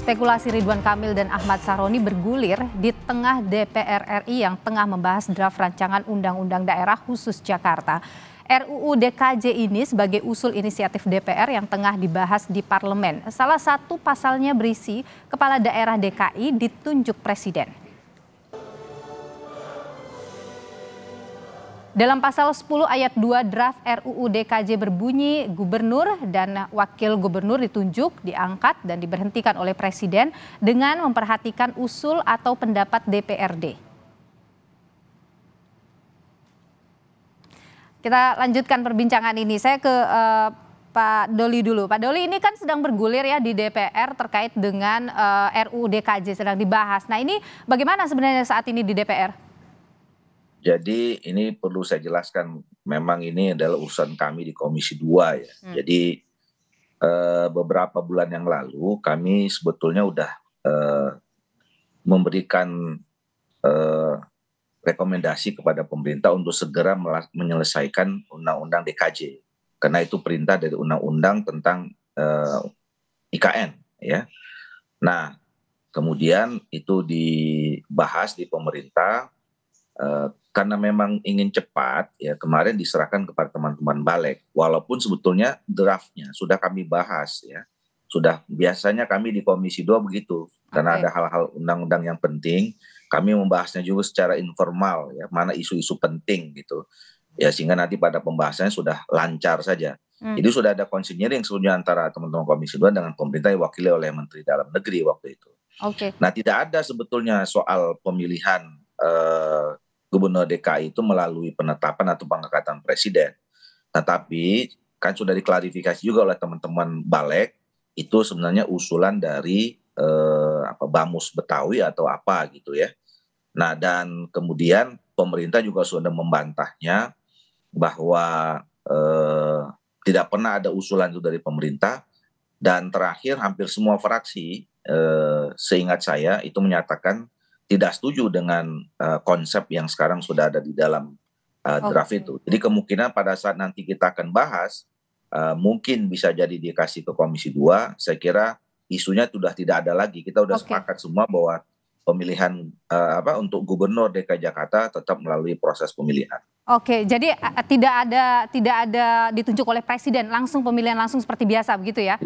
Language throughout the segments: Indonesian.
Spekulasi Ridwan Kamil dan Ahmad Saroni bergulir di tengah DPR RI yang tengah membahas draft rancangan Undang-Undang Daerah Khusus Jakarta. RUU DKJ ini sebagai usul inisiatif DPR yang tengah dibahas di parlemen. Salah satu pasalnya berisi kepala daerah DKI ditunjuk presiden. Dalam pasal 10 ayat 2 draft RUU DKJ berbunyi gubernur dan wakil gubernur ditunjuk, diangkat dan diberhentikan oleh presiden dengan memperhatikan usul atau pendapat DPRD. Kita lanjutkan perbincangan ini. Saya ke uh, Pak Doli dulu. Pak Doli ini kan sedang bergulir ya di DPR terkait dengan uh, eh, RUU DKJ sedang dibahas. Nah, ini bagaimana sebenarnya saat ini di DPR? Jadi ini perlu saya jelaskan, memang ini adalah urusan kami di Komisi 2 ya. Hmm. Jadi eh, beberapa bulan yang lalu kami sebetulnya sudah eh, memberikan eh, rekomendasi kepada pemerintah untuk segera menyelesaikan undang-undang DKJ karena itu perintah dari undang-undang tentang IKN ya. Nah, kemudian itu dibahas di pemerintah Eh, karena memang ingin cepat ya kemarin diserahkan kepada teman-teman balik walaupun sebetulnya draftnya sudah kami bahas ya sudah biasanya kami di Komisi 2 begitu karena ada hal-hal undang-undang yang penting kami membahasnya juga secara informal ya mana isu-isu penting gitu ya sehingga nanti pada pembahasannya sudah lancar saja hmm. jadi sudah ada konsinyering sebenarnya antara teman-teman Komisi 2 dengan pemerintah wakili oleh Menteri Dalam Negeri waktu itu okay. nah tidak ada sebetulnya soal pemilihan eh, Gubernur DKI itu melalui penetapan atau pengangkatan presiden. Nah, tapi kan sudah diklarifikasi juga oleh teman-teman Balek itu sebenarnya usulan dari eh, apa Bamus Betawi atau apa gitu ya. Nah, dan kemudian pemerintah juga sudah membantahnya bahwa eh, tidak pernah ada usulan itu dari pemerintah dan terakhir hampir semua fraksi eh, seingat saya itu menyatakan tidak setuju dengan uh, konsep yang sekarang sudah ada di dalam uh, draft okay. itu. Jadi kemungkinan pada saat nanti kita akan bahas uh, mungkin bisa jadi dikasih ke Komisi 2. Saya kira isunya sudah tidak ada lagi. Kita sudah okay. sepakat semua bahwa pemilihan uh, apa untuk gubernur DKI Jakarta tetap melalui proses pemilihan. Oke, jadi uh, tidak ada tidak ada ditunjuk oleh presiden langsung pemilihan langsung seperti biasa begitu ya.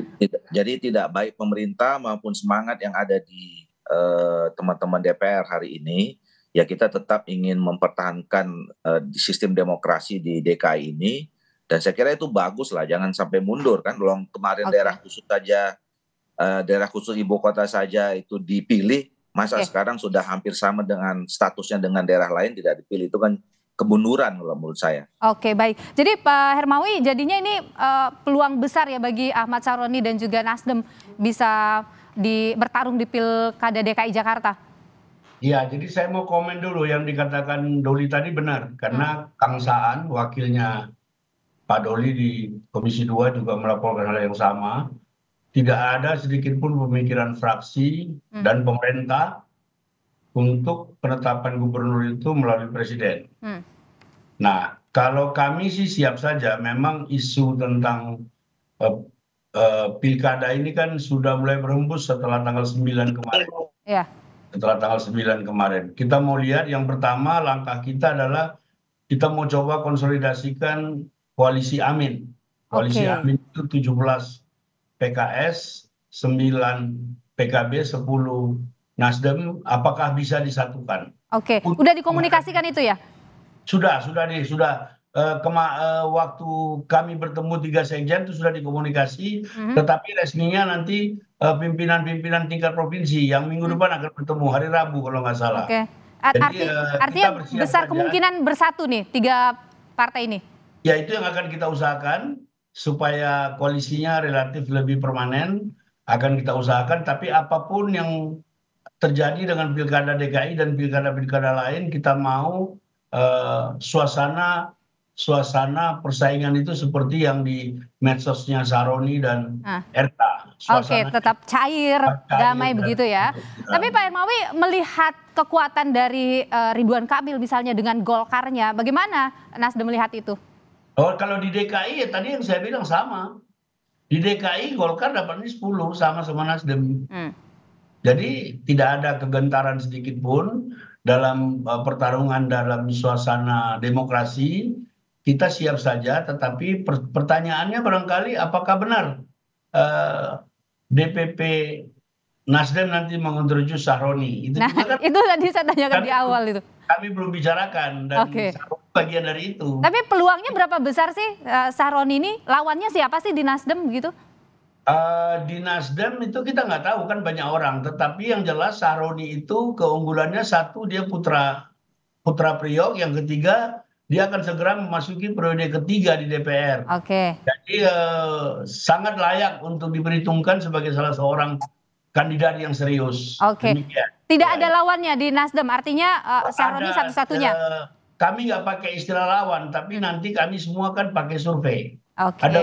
jadi tidak baik pemerintah maupun semangat yang ada di Eh, teman-teman uh, DPR hari ini ya kita tetap ingin mempertahankan uh, sistem demokrasi di DKI ini dan saya kira itu bagus lah jangan sampai mundur kan long kemarin okay. daerah khusus saja uh, daerah khusus ibu kota saja itu dipilih masa okay. sekarang sudah hampir sama dengan statusnya dengan daerah lain tidak dipilih itu kan kebunuran kalau menurut saya. Oke baik, jadi Pak Hermawi jadinya ini uh, peluang besar ya bagi Ahmad Saroni dan juga Nasdem bisa di bertarung di pilkada DKI Jakarta? Ya, jadi saya mau komen dulu yang dikatakan Doli tadi benar karena hmm. Kang Saan wakilnya Pak Doli di Komisi 2 juga melaporkan hal yang sama. Tidak ada sedikit pun pemikiran fraksi hmm. dan pemerintah untuk penetapan gubernur itu melalui presiden. Hmm. Nah, kalau kami sih siap saja. Memang isu tentang eh, Eh, pilkada ini kan sudah mulai berembus setelah tanggal 9 kemarin. Iya. Setelah tanggal 9 kemarin. Kita mau lihat yang pertama langkah kita adalah kita mau coba konsolidasikan koalisi Amin. Koalisi okay. Amin itu 17 PKS, 9 PKB, 10 Nasdem. Apakah bisa disatukan? Oke, okay. udah dikomunikasikan itu ya? Sudah, sudah nih, sudah Eh, eh, waktu kami bertemu tiga sekjen itu sudah dikomunikasi mm-hmm. tetapi resminya nanti eh, pimpinan pimpinan tingkat provinsi yang minggu mm-hmm. depan akan bertemu hari Rabu kalau nggak salah. Oke. Arti, artinya besar saja. kemungkinan bersatu nih tiga partai ini. Ya itu yang akan kita usahakan supaya koalisinya relatif lebih permanen akan kita usahakan tapi apapun yang terjadi dengan pilkada DKI dan pilkada-pilkada lain kita mau uh, suasana suasana persaingan itu seperti yang di medsosnya Saroni dan ah. Erta. Oke, okay, tetap cair, cair damai dan begitu ya. Dan Tapi Pak Hermawi melihat kekuatan dari uh, Ridwan Kamil misalnya dengan Golkarnya, bagaimana Nasdem melihat itu? Oh, kalau di DKI ya tadi yang saya bilang sama. Di DKI Golkar dapatnya 10 sama sama Nasdem. Hmm. Jadi tidak ada kegentaran sedikit pun dalam uh, pertarungan dalam suasana demokrasi kita siap saja tetapi pertanyaannya barangkali apakah benar uh, eh, DPP Nasdem nanti menginterview Sahroni itu nah, kan itu tadi saya tanyakan kami, di awal itu kami belum bicarakan dan okay. bagian dari itu tapi peluangnya berapa besar sih uh, Sahroni ini lawannya siapa sih di Nasdem gitu Uh, di Nasdem itu kita nggak tahu kan banyak orang, tetapi yang jelas Sahroni itu keunggulannya satu dia putra putra Priok, yang ketiga dia akan segera memasuki periode ketiga di DPR. Oke. Okay. Jadi uh, sangat layak untuk diperhitungkan sebagai salah seorang kandidat yang serius. Oke. Okay. Tidak ya. ada lawannya di Nasdem, artinya uh, eh, Saroni satu-satunya. Uh, kami nggak pakai istilah lawan, tapi nanti kami semua kan pakai survei. Okay. Ada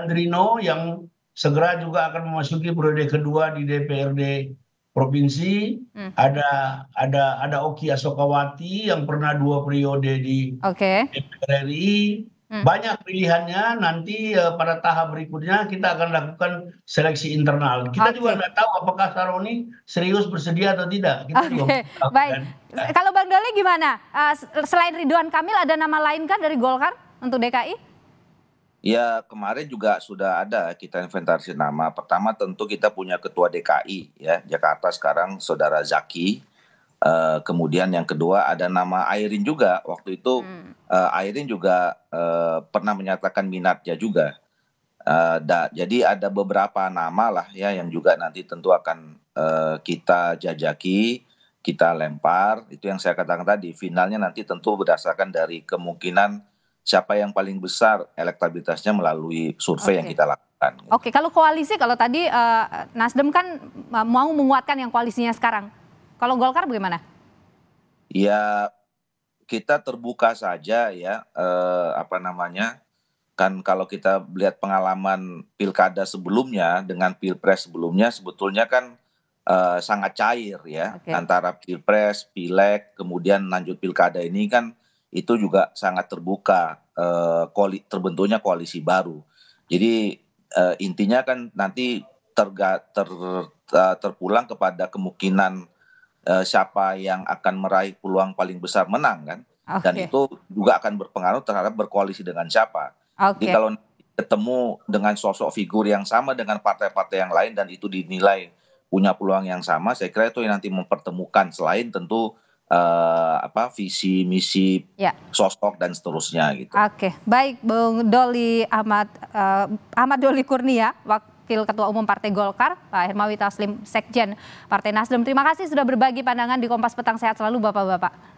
Andrino yang segera juga akan memasuki periode kedua di DPRD provinsi hmm. ada ada ada oki asokawati yang pernah dua periode di dpr ri hmm. banyak pilihannya nanti eh, pada tahap berikutnya kita akan lakukan seleksi internal kita juga nggak tahu apakah Saroni serius bersedia atau tidak kita juga baik kan? kalau Bang Doli gimana eh, selain Ridwan Kamil ada nama lain kan dari Golkar untuk DKI Ya kemarin juga sudah ada kita inventaris nama. Pertama tentu kita punya ketua DKI ya Jakarta sekarang saudara Zaki. Uh, kemudian yang kedua ada nama Airin juga. Waktu itu hmm. uh, Airin juga uh, pernah menyatakan minatnya juga. Uh, da, jadi ada beberapa nama lah ya yang juga nanti tentu akan uh, kita jajaki, kita lempar. Itu yang saya katakan tadi. Finalnya nanti tentu berdasarkan dari kemungkinan siapa yang paling besar elektabilitasnya melalui survei okay. yang kita lakukan. Oke, kalau koalisi kalau tadi uh, Nasdem kan eh, mau menguatkan yang koalisinya sekarang. Kalau Golkar bagaimana? Ya kita terbuka saja ya uh, apa namanya? Kan kalau kita lihat pengalaman Pilkada sebelumnya dengan Pilpres sebelumnya sebetulnya kan uh, sangat cair ya okay. antara Pilpres, pilek, kemudian lanjut Pilkada ini kan itu juga sangat terbuka eh, terbentuknya koalisi baru. Jadi eh, intinya kan nanti terga, ter, eh, terpulang kepada kemungkinan siapa yang akan meraih peluang paling besar menang kan. Okay. Dan itu juga akan berpengaruh terhadap berkoalisi dengan siapa. Okay. Jadi kalau ketemu dengan sosok figur yang sama dengan partai-partai yang lain dan itu dinilai punya peluang yang sama, saya kira itu yang nanti mempertemukan selain tentu Eh, apa visi misi ya. sosok dan seterusnya gitu. Oke, baik Bung Doli Ahmad uh, Ahmad Doli Kurnia Wakil Ketua Umum Partai Golkar, Pak Hermawi Taslim Sekjen Partai Nasdem. Terima kasih sudah berbagi pandangan di Kompas Petang sehat selalu Bapak-bapak.